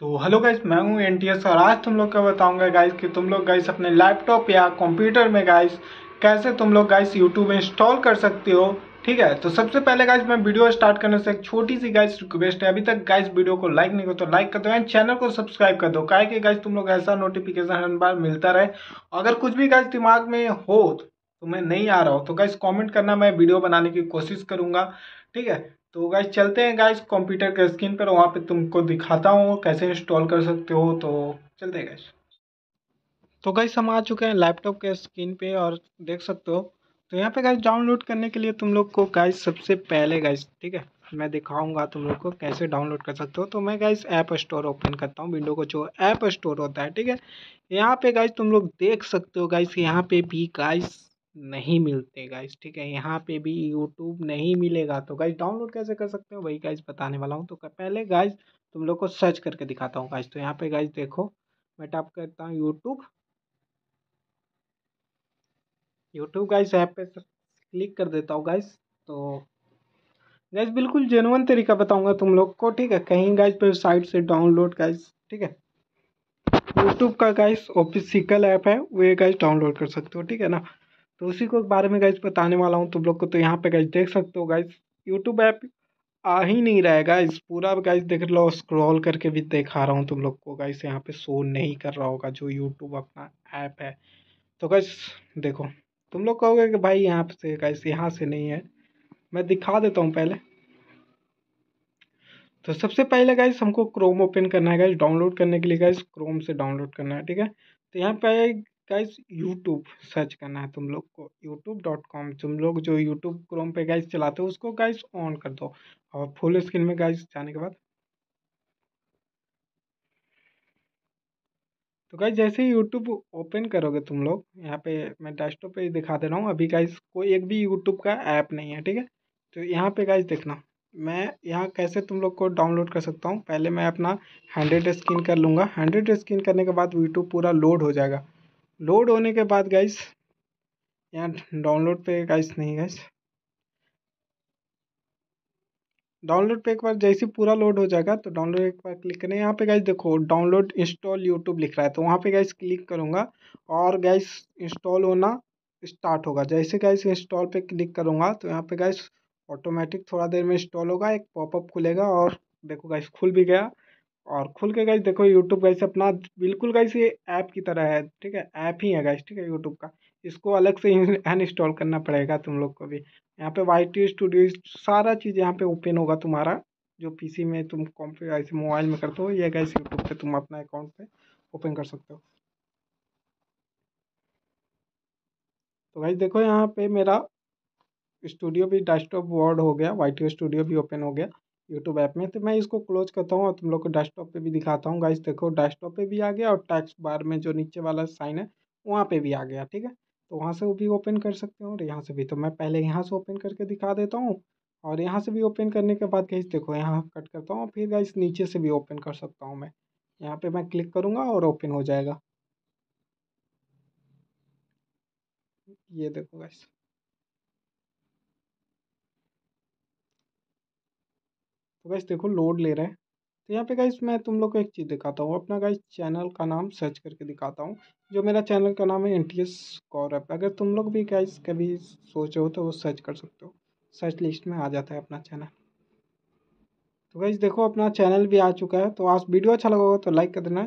तो hello guys मैं हूँ एन टी एस और आज तुम लोग का बताऊंगा गाइस कि तुम लोग गाइस अपने लैपटॉप या कंप्यूटर में गाइस कैसे तुम लोग गाइस यूट्यूब इंस्टॉल कर सकते हो ठीक है तो सबसे पहले गाइज मैं वीडियो स्टार्ट करने से एक छोटी सी गाइस रिक्वेस्ट है अभी तक गाइस वीडियो को लाइक नहीं करो तो लाइक कर दो एंड चैनल को सब्सक्राइब कर दो क्या कि गाइज तुम लोग ऐसा नोटिफिकेशन हर बार मिलता रहे अगर कुछ भी गाइस दिमाग में हो तो मैं नहीं आ रहा हूँ तो गाइज कमेंट करना मैं वीडियो बनाने की कोशिश करूँगा ठीक है तो गाइज चलते हैं गाइज कंप्यूटर के स्क्रीन पर वहाँ पे तुमको दिखाता हूँ कैसे इंस्टॉल कर सकते हो तो चलते हैं गाइज तो गाइज हम आ चुके हैं लैपटॉप के स्क्रीन पे और देख सकते हो तो यहाँ पे गाइज डाउनलोड करने के लिए तुम लोग को गाइज सबसे पहले गाइज ठीक है मैं दिखाऊंगा तुम लोग को कैसे डाउनलोड कर सकते हो तो मैं गाइज ऐप स्टोर ओपन करता हूँ विंडो को जो ऐप स्टोर होता है ठीक है यहाँ पे गाइज तुम लोग देख सकते हो गाइज यहाँ पे भी गाइज नहीं मिलते गाइस ठीक है यहाँ पे भी यूट्यूब नहीं मिलेगा तो गाइस डाउनलोड कैसे कर सकते हो वही गाइस बताने वाला हूँ तो पहले गाइज तुम लोग को सर्च करके दिखाता हूँ गाइज तो यहाँ पे गाइज देखो मैं टाइप करता हूँ यूट्यूब यूट्यूब गाइस ऐप पे क्लिक कर देता हूँ गाइज तो गैस बिल्कुल जेनवन तरीका बताऊंगा तुम लोग को ठीक है कहीं पर वेबसाइट से डाउनलोड गाइज ठीक है यूट्यूब का गाइस ऑफिसिकल ऐप है ये गैस डाउनलोड कर सकते हो ठीक है ना तो उसी को बारे में गाइज बताने वाला हूँ तुम लोग को तो यहाँ पे गाइज देख सकते हो गाइज यूट्यूब ऐप आ ही नहीं रहा है गाइज पूरा गाइज देख लो स्क्रॉल करके भी दिखा रहा हूँ तुम लोग को गाइज यहाँ पे शो नहीं कर रहा होगा जो यूट्यूब अपना ऐप है तो गाइज देखो तुम लोग कहोगे कि भाई यहाँ से गाइज यहाँ से नहीं है मैं दिखा देता हूँ पहले तो सबसे पहले गाइज हमको क्रोम ओपन करना है गाइज डाउनलोड करने के लिए गाइज क्रोम से डाउनलोड करना है ठीक है तो यहाँ पे गाइस यूट्यूब सर्च करना है तुम लोग को यूट्यूब डॉट कॉम तुम लोग जो यूट्यूब क्रोम पे गाइस चलाते हो उसको गाइस ऑन कर दो और फुल स्क्रीन में गाइस जाने के बाद तो गाइस जैसे ही यूट्यूब ओपन करोगे तुम लोग यहाँ पे मैं डेस्कटॉप पे दिखा दे रहा हूँ अभी गाइस कोई एक भी यूट्यूब का ऐप नहीं है ठीक है तो यहाँ पे गाइस देखना मैं यहाँ कैसे तुम लोग को डाउनलोड कर सकता हूँ पहले मैं अपना हंड्रेड स्क्रीन कर लूँगा हंड्रेड स्क्रीन करने के बाद यूट्यूब पूरा लोड हो जाएगा लोड होने के बाद गाइस यहाँ डाउनलोड पे गाइस नहीं गाइस डाउनलोड पे एक बार जैसे पूरा लोड हो जाएगा तो डाउनलोड एक बार क्लिक करें यहाँ पे गाइस देखो डाउनलोड इंस्टॉल यूट्यूब लिख रहा है तो वहाँ पे गाइस क्लिक करूँगा और गाइस इंस्टॉल होना स्टार्ट होगा जैसे गाइस इंस्टॉल पे क्लिक करूँगा तो यहाँ पे गाइस ऑटोमेटिक थोड़ा देर में इंस्टॉल होगा एक पॉपअप खुलेगा और देखो गाइस खुल भी गया और खुल के गई देखो यूट्यूब गई अपना बिल्कुल गई से ऐप की तरह है ठीक है ऐप ही है गाइस ठीक है यूट्यूब का इसको अलग से अनइंस्टॉल करना पड़ेगा तुम लोग को भी यहाँ पे वाई टी स्टूडियो सारा चीज़ यहाँ पे ओपन होगा तुम्हारा जो पीसी में तुम कॉम्प्यूटर ऐसे मोबाइल में करते हो या गाइस यूट्यूब पे तुम अपना अकाउंट पे ओपन कर सकते हो तो गाइस देखो यहाँ पे मेरा स्टूडियो भी डेस्कटॉप वर्ड हो गया वाई टी स्टूडियो भी ओपन हो गया यूट्यूब ऐप में तो मैं इसको क्लोज करता हूँ और तुम लोग को डेस्कटॉप पे भी दिखाता हूँ गाइस देखो डेस्कटॉप पे भी आ गया और टैक्स बार में जो नीचे वाला साइन है वहाँ पे भी आ गया ठीक है तो वहाँ से वो भी ओपन कर सकते हो और यहाँ से भी तो मैं पहले यहाँ से ओपन करके दिखा देता हूँ और यहाँ से भी ओपन करने के बाद गाइस देखो यहाँ कट करता हूँ फिर गाइस नीचे से भी ओपन कर सकता हूँ मैं यहाँ पर मैं क्लिक करूँगा और ओपन हो जाएगा ये देखो गाइस तो गाइस देखो लोड ले रहे हैं तो यहाँ पे गाइस मैं तुम लोग को एक चीज़ दिखाता हूँ अपना गाइस चैनल का नाम सर्च करके दिखाता हूँ जो मेरा चैनल का नाम है एन टी एस गौरव अगर तुम लोग भी गाइस कभी सोचो हो तो वो सर्च कर सकते हो सर्च लिस्ट में आ जाता है अपना चैनल तो गाइस देखो अपना चैनल भी आ चुका है तो आज वीडियो अच्छा लगा होगा तो लाइक कर देना